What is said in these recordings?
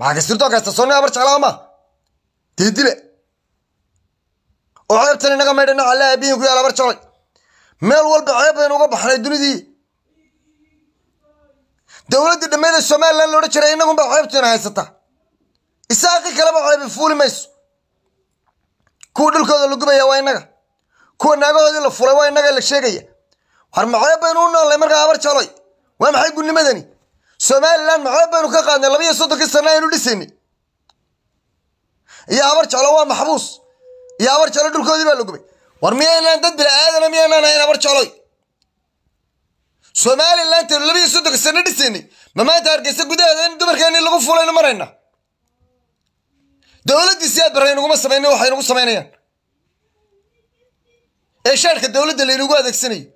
maaasirtokastasonabarcalama teedile oo ceebtan inaga maydhana alla aabihin ku yaala barjacay meel walba ceeb baynu uga baxnay dunidii dowladdii dhammeeda somalilan loodhan jiray inagunba ceebtiina haysata isaaqi kaleba ceebi fuuli mayso kuwa dhulkooda la gubaya waa inaga kuwa naagahoodii la fulay waa inaga la sheegaya war ma ceeb baynu u noolnay markaa abar jacloy waa maxay gunimadani somalilan maxaa baynu ka qaadnay labayo soddonkii sana aynu dhisaynay iyo habar jeclo waa maxbuus iyo habar jeclo dhulkoodii baa la gubay war miyaynaan dad bila aadana miyaynaan hayn habar jecloy somalilanteenu labaiyo soddonka sana dhisaynay ma maanta hargeysa gudaheeda in dumarkeena in lagu fuulaynu marayna dowladdiisi aad barra inuguma samayna waxay samaynayaan ee shaarhka dowladda laynagu adeegsanayo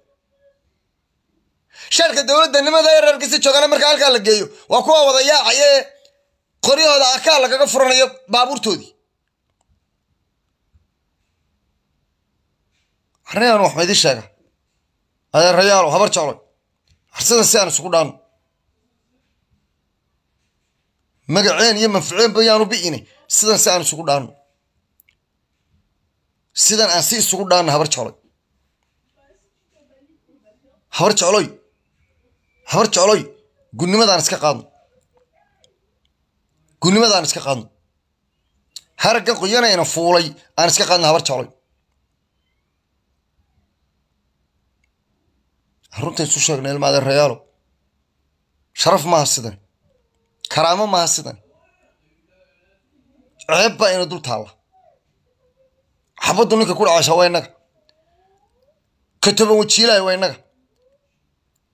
sharka dowladda nimada erarkiisi joogana markaa halkaa la geeyo waa kuwa wada yaacaya ee qoryahooda akaa lagaga furanayo baabuurtoodii arrinaan waxba idin sheega adeerayaalow habar jecloy harsadan si aan isugu dhaano magaceen iyo manficeenba yaanu bi'inay sidan si aan isugu dhaano sidan aan si isugu dhaano habar jecloy habar jecloy habar jecloy gudnimadaan iska qaadno gudnimadaan iska qaadno haraggan qoyanayna fuulay aan iska qaadno habar jecloy runta isu sheegna ilma rayaalo sharaf maaha sidan karaamo maaha sidan ceeb baa ina dul taalla xabaddu ninka ku dhacasha waa inaga katoban wajiilahay waa inaga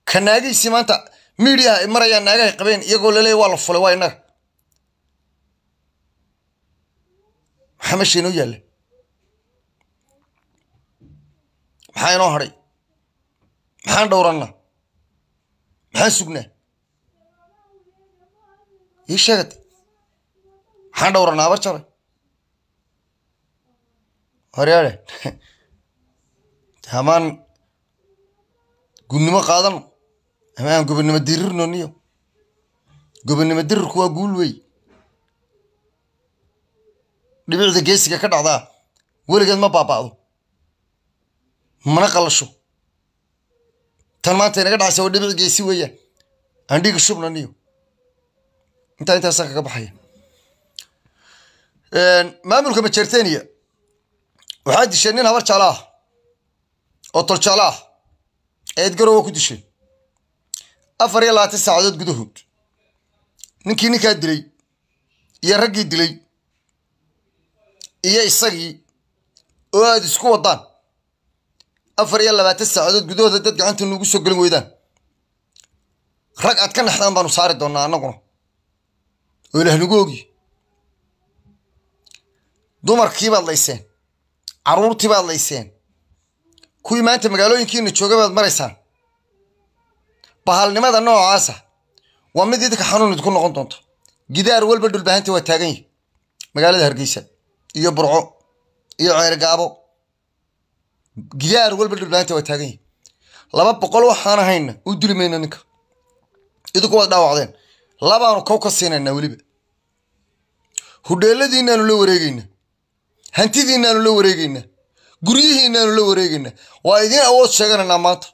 ka naagaysi maanta midiyaha ay marayaan naagahay qabeen iyagoo laleeya waa la fulay waa innaga maxaa meesha inoo yaalla maxaa inoo hadhay maxaan dhowrannaa maxaan sugnaa ii sheegata maxaan dhowrannaa abar jaray horyaadhe hamaan gudnimo qaadano ama aan gobonimo dirirno niyo gobonimo dirirku waa guul wey dhibicda geesiga ka dhacdaa weligeed ma baaba'do mana qalasho tan maanta inaga dhacaysa waa dhibic geesi weya aan dhiiga shubna niyo intaa intaasa kaga baxaya maamulka majerteniya waxaa disheen nin habar jaala ah oo tol jaala ah ee edgarowa ku disheen afar iyo labaatan saacadood gudahood ninkii ninkaa dilay iyo raggii dilay iyo isagii oo aad isku waddaan afar iyo labaatan saacadood gudahooda dad gacanta nuugu soo gelin weydaan rag aad ka naxdaan baanu saari doonnaa annaguna oo ilaah nagu ogi dumarkii baad layseen carruurtii baad layseen kuwii maanta magaalooyinkiina jooga baad maraysaan bahalnimada noocaasa waa mid idinka xanuun idinku noqon doonto gidaar walba dhulbaahantii waa taagan yihi magaalada hargeysa iyo burco iyo ceergaabo gidaar walba dhulbaahantii waa taagan yihi laba boqol waxaan ahayna u dili ninka idinku waad dhaawacdeen labaanu kow ka siinayna weliba hudheeladiinaanu la wareegeyna hantidiinaanu la wareegeyna guryihiinaanu la wareegeyna waa idiin awood sheeganaynaa maanta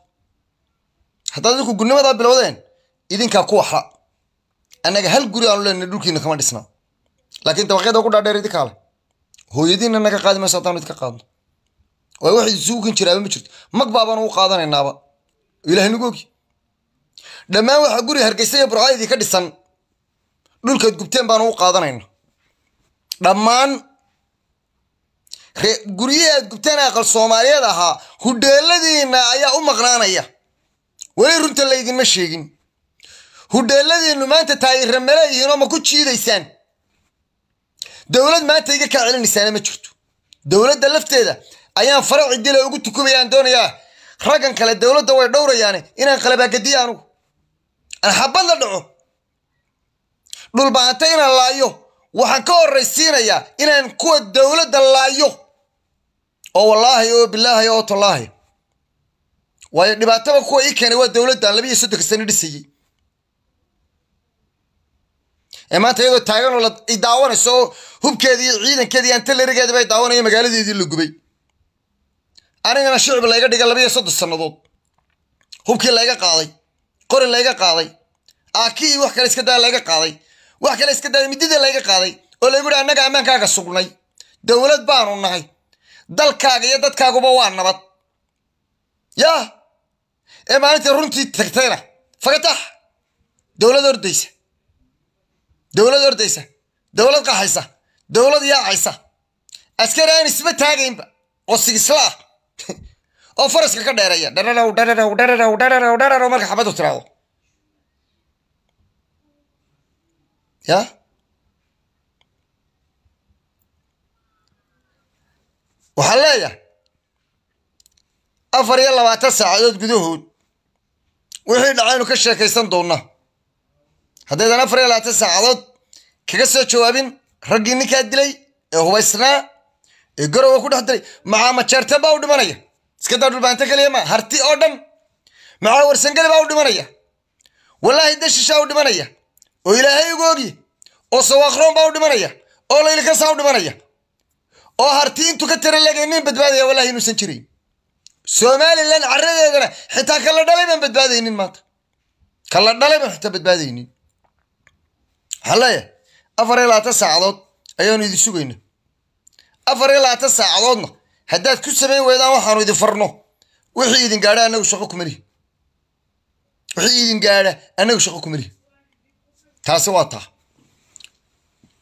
haddaad idinku gurnimadaa bilowdeen idinkaa ku waxla annaga hal guri aanu leenahy dhulkiina kama dhisna laakiin dabaqyada ugu dhaadheer idinkaa leh hooyadiinna naga qaadi mayso haddaanu idinka qaadno waay wax isugu jiraaba ma jirto mag ugu qaadanaynaaba ilahay nagu dhammaan waxaa guri hargeysa iyo burcada idinka dhisan dhulkaad gubteen baanu u qaadanayna dhammaan guryihii aad gubteen aqal soomaaliyeed ahaa hudheeladiina ayaa u maqnaanaya weli runta laydinma sheegin hudheeladiinnu maanta taayirra male ihiinoo ma ku jiidaysaan dowlad maanta iga kaa celinaysaana ma jirto dowladda lafteeda ayaan fara cidila ugu tukumayaan doonayaa raggan kale dowladda way dhowrayaane inaan qalabaagadiya anugu aan xabad la dhaco dhulbaanta inaan laayo waxaan ka horraysiinayaa inaan kuwa dowladda laayo oo wallaahi oo bilaahi oo tallaahi waayo dhibaataba kuwa ii keenay waa dowladdan labiiyo soddonka sano dhisayey ee maanta iyadoo taaganoo la i daawanayso oo hubkeedii ciidankeedii antalaregeediba ay daawanaya magaaladeedii la gubay anigana shicib layga dhiga labiiyo soddon sannadood hubkii layga qaaday qori layga qaaday aaki wax kale iska daa layga qaaday wax kale iska daaya midida layga qaaday oo laygu yihi annaga ammaankaaga sugnay dowlad baanu nahay dalkaaga iyo dadkaaguba waa nabad yaa ee maalintii runtii tagtayna fagatax dowlad ordaysa dowlad ordaysa dowlad qaxaysa dowlad yaacaysa askari aan isba taagaynba oo sigisla ah oo faraska ka dheereeya dhararaw dhararow dhararaw dhararaw dhararow marka xabadu tiraahdo ya waxaan leeyahay afar iyo labaatan saacadood gudahood wixii dhacaynu ka sheekaysan doonnaa haddaydan afar iyo labaatan saacadood kaga soo jawaabin raggii ninkaa dilay ee hubaysnaa ee garowa ku dhex dilay maxaa majeerteen baa u dhimanaya iska daa dhulbaanta keliya maa harti oo dhan maxaa warsangeli baa u dhimanaya wallaahi dashishaa u dhimanaya oo ilaahay ugu ogyi oo sawaakroon baa u dhimanaya oo laylikasaa u dhimanaya oo harti intuu ka tira legay nin badbaadaya wallahi inuusan jirayn somalilan caradeedana xitaa kala dhalay baan badbaadaynin maanta kala dhalay baan xitaa badbaadaynin waxaan leeyahay afar iyo labaatan saacadood ayaanu idin sugayna afar iyo labaatan saacadoodna haddaad ku samayn weydaan waxaanu idin farno wixii idin gaadha anagu shaqo kumalihi wixii idin gaadha anagu shaqo kumalihi taasi waa taa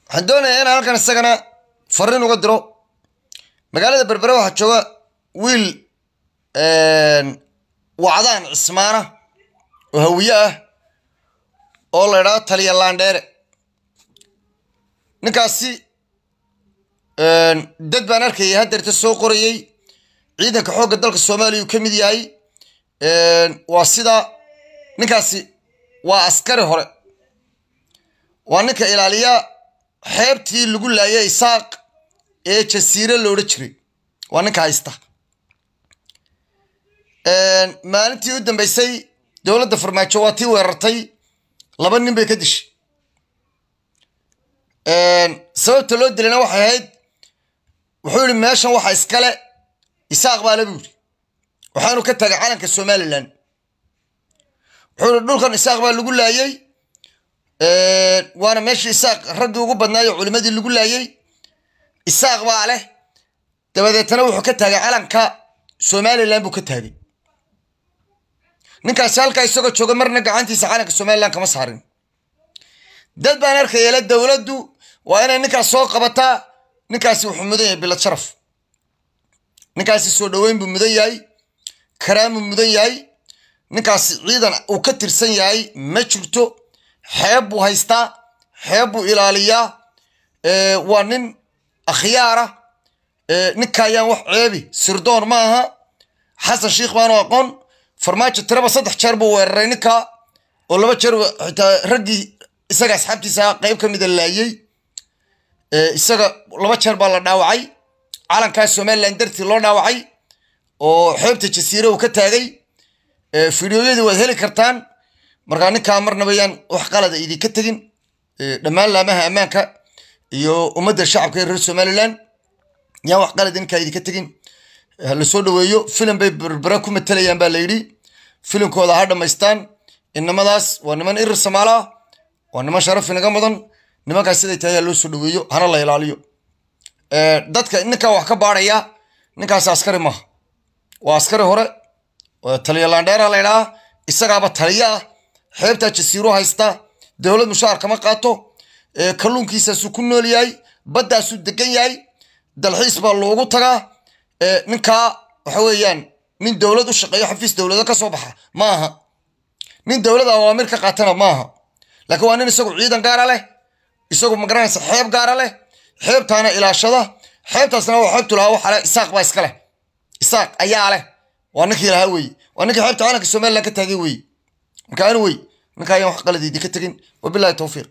waxaan doonayaa inaan halkan isagana farriin uga diro magaalada berbere waxaa jooga wiil wacdaan cismaana oo hawiye ah oo la idhaado taliya laandheere ninkaasi dad baan arkayay haddeerta soo qorayey ciidanka xoogga dalka soomaaliya uu ka mid yahay waa sidaa ninkaasi waa askari hore waa ninka ilaaliya xeebtii lagu laayay isaaq ee jasiire loodhan jiray waa ninka haysta maalintii u dambaysay dowladda farmaajo waa tii weerartay laba nin bay ka dishay sababta loo dilayna waxay ahayd wuxuu yidhi meeshan waxa iskale isaaq baale buu yidhi waxaanu ka tagay calanka somalilan wuxuu yidhi dhulkan isaaq baa lagu laayey waana meeshii isaaq raggii ugu badnaayo culimmadii lagu laayey isaaq baa leh dabadeetana wuxuu ka taagay calanka somalilan buu ka taagay ninkaasi halkaa isagoo jooga marna gacantiisa calanka somaliland kama saarin dad baan arkayala dowladdu waa inay ninkaas soo qabataa ninkaasi wuxuu mudan yahay bilad sharaf ninkaasi soo dhoweyn buu mudan yahay karaamuu mudan yahay ninkaasi ciidan uu ka tirsan yahay ma jirto xeeb buu haystaa xeeb buu ilaaliyaa waa nin akhyaara ninkaayaan wax ceebi sirdoon ma aha xasan sheikh baanu aqoon farmaajo tiraba saddex jeer buu weeraray ninka oo laba jeer xitaa raggii isaga asxaabtiisa qayb ka mida laayey isaga laba jeer baa la dhaawacay calankaa somalilan dartii loo dhaawacay oo xeebta jasiire uu ka taagay fideoyadii waad heli kartaan markaa ninkaa marnaba yaan wax qalada idin ka tegin dhammaan laamaha ammaanka iyo ummadda shacabka ee reer somalilan yaan wax qalad ninkaa idinka tegin lasoo dhoweeyo filim bay berbera ku matalayaan baa layidhi filimkooda ha dhammaystaan inamadaas waa niman irir samaala ah waa niman sharaf inaga mudan nimankaas siday tahay loo soo dhoweeyo hana la ilaaliyo dadka ninkaa wax ka baadhaya ninkaas askari maaha waa askari hore taliyalaandheera la ydhahaa isagaaba taliyo ah xeebtaa jasiiro haysta dowlad mushaar kama qaato kalluunkiisaasuu ku nool yahay baddaasuu degan yahay dalxiis baa loogu tagaa ninkaa waxa weeyaan nin dowlad u shaqeeyo xafiis dowlado ka soo baxa maaha nin dowlad awaamir ah ka qaatana maaha aha laakiin waa nin isagu ciidan gaara leh isagu magaranaysa xeeb gaara leh xeebtaana ilaashada xeebtaasna waa xeebtu lahaa waxaa leh isaaq baa iska leh isaaq ayaa leh waa ninkii lahaa weeye waa ninkii xeebta caalamka somalilan ka taagay weeye marka ani wey ninka ayaan wax qaladiydi ka tegin wabilahi towfiiq